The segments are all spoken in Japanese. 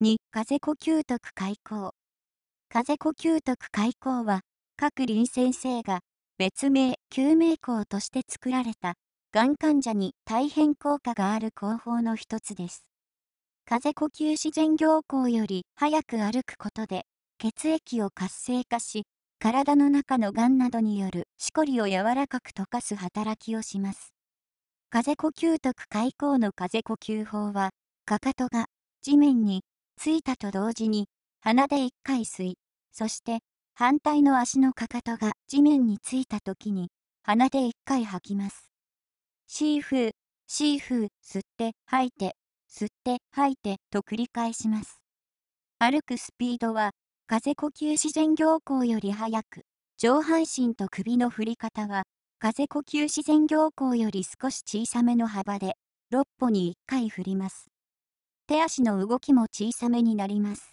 2、風呼吸徳開口。風呼吸徳開口は、各林先生が、別名、救命口として作られた、がん患者に大変効果がある工法の一つです。風呼吸自然行行より早く歩くことで、血液を活性化し、体の中のがんなどによるしこりを柔らかく溶かす働きをします。風呼吸徳開口の風呼吸法は、かかとが地面についたと同時に、鼻で一回吸い、そして反対の足のかかとが地面についた時に、鼻で一回吐きます。シーフー、シーフー、吸って吐いて、吸って吐いてと繰り返します。歩くスピードは、風呼吸自然行行より速く、上半身と首の振り方は、風呼吸自然行行より少し小さめの幅で、6歩に1回振ります。手足の動きも小さめになります。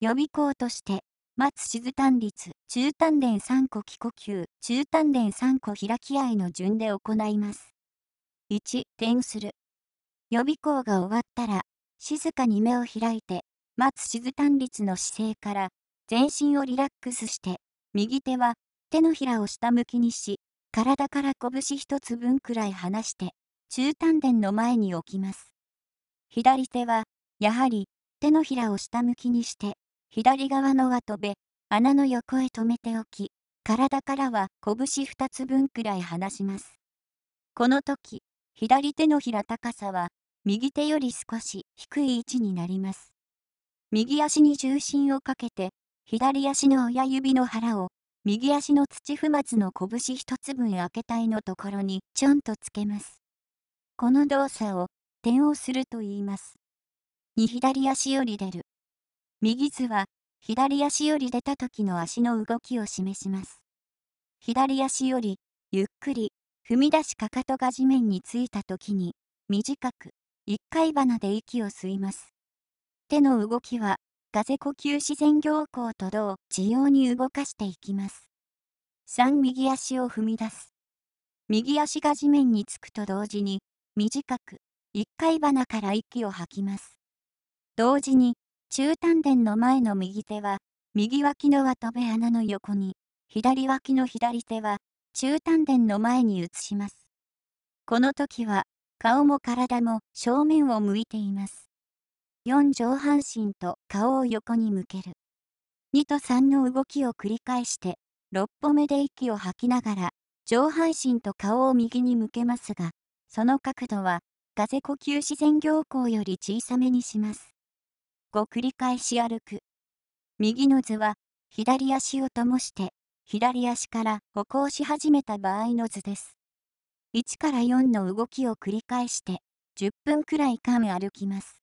予備校として、松静単立、中丹田3個気呼吸、中丹田3個開き合いの順で行います。1、点する。予備校が終わったら、静かに目を開いて、松静単立の姿勢から、全身をリラックスして、右手は手のひらを下向きにし、体から拳一つ分くらい離して、中丹田の前に置きます。左手は、やはり、手のひらを下向きにして、左側の輪とべ、穴の横へ止めておき、体からは拳2つ分くらい離します。この時、左手のひら高さは、右手より少し低い位置になります。右足に重心をかけて、左足の親指の腹を、右足の土踏まずの拳1つ分開けたいのところにちょんとつけます。この動作を点をすると言います。2左足より出る。右図は左足より出た時の足の動きを示します。左足よりゆっくり踏み出しかかとが地面についた時に短く一回花で息を吸います。手の動きはガゼ呼吸自然行行と同地様に動かしていきます。3右足を踏み出す。右足が地面につくと同時に短く一回鼻から息を吐きます。同時に、中丹田の前の右手は、右脇の渡部穴の横に、左脇の左手は、中丹田の前に移します。この時は、顔も体も正面を向いています。4上半身と顔を横に向ける。2と3の動きを繰り返して、6歩目で息を吐きながら、上半身と顔を右に向けますが、その角度は風呼吸自然行行より小さめにします。5繰り返し歩く。右の図は、左足をともして、左足から歩行し始めた場合の図です。1から4の動きを繰り返して、10分くらい間歩きます。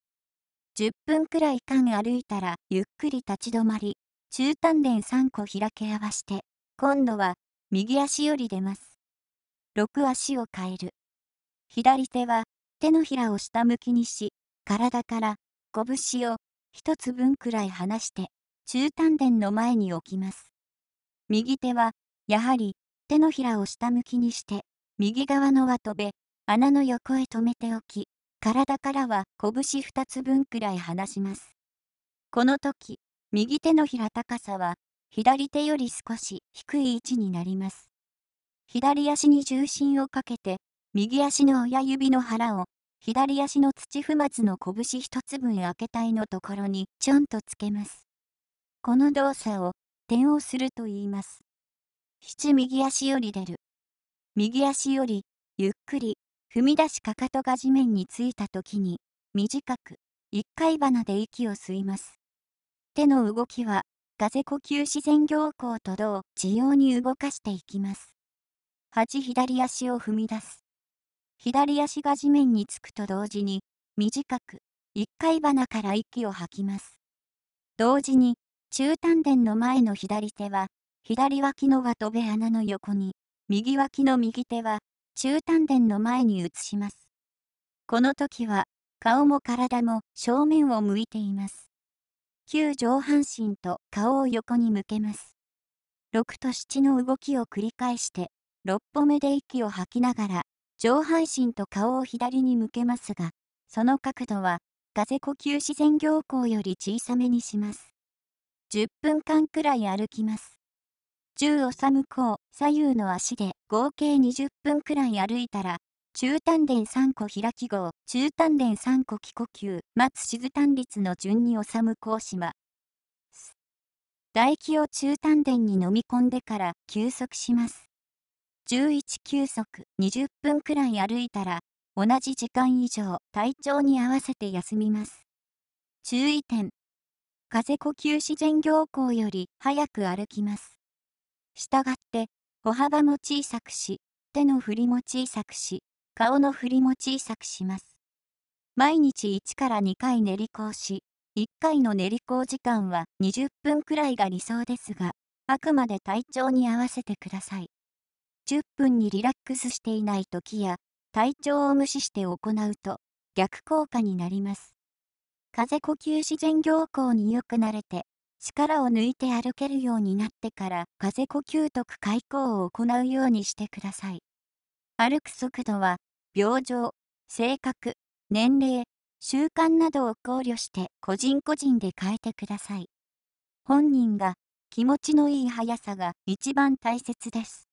10分くらい間歩いたら、ゆっくり立ち止まり、中丹田3個開け合わして、今度は、右足より出ます。6足を変える。左手は、手のひらを下向きにし、体から拳を一つ分くらい離して中丹田の前に置きます。右手はやはり手のひらを下向きにして右側の輪とべ穴の横へ止めておき体からは拳2つ分くらい離します。この時右手のひら高さは左手より少し低い位置になります。左足に重心をかけて右足の親指の腹を、左足の土踏まずの拳一つ分開けたいのところにちょんとつけます。この動作を、点をすると言います。七右足より出る。右足より、ゆっくり、踏み出しかかとが地面についたときに、短く、一回花で息を吸います。手の動きは、風呼吸自然行行と同、自用に動かしていきます。8左足を踏み出す。左足が地面につくと同時に、短く、一回鼻から息を吐きます。同時に、中丹田の前の左手は、左脇の輪とべ穴の横に、右脇の右手は、中丹田の前に移します。この時は、顔も体も正面を向いています。旧上半身と顔を横に向けます。6と7の動きを繰り返して、6歩目で息を吐きながら上半身と顔を左に向けますが、その角度は、風呼吸自然行行より小さめにします。10分間くらい歩きます。10を寒こう、左右の足で合計20分くらい歩いたら、中丹田3個開き号、中丹田3個気呼吸、松静丹率の順に治む講師は、唾液を中丹田に飲み込んでから休息します。11休息20分くらい歩いたら、同じ時間以上体調に合わせて休みます。注意点。風呼吸自然行行より早く歩きます。したがって、歩幅も小さくし、手の振りも小さくし、顔の振りも小さくします。毎日1から2回練り行し、1回の練り行時間は20分くらいが理想ですが、あくまで体調に合わせてください。10分にリラックスしていない時や体調を無視して行うと逆効果になります。風呼吸自然行行によく慣れて力を抜いて歩けるようになってから風呼吸特開口を行うようにしてください。歩く速度は病状、性格、年齢、習慣などを考慮して個人個人で変えてください。本人が気持ちのいい速さが一番大切です。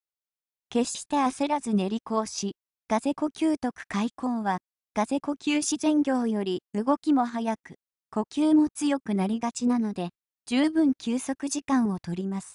決して焦らず練り行し、ガゼ呼吸特開口は、ガゼ呼吸自然行より動きも速く、呼吸も強くなりがちなので、十分休息時間をとります。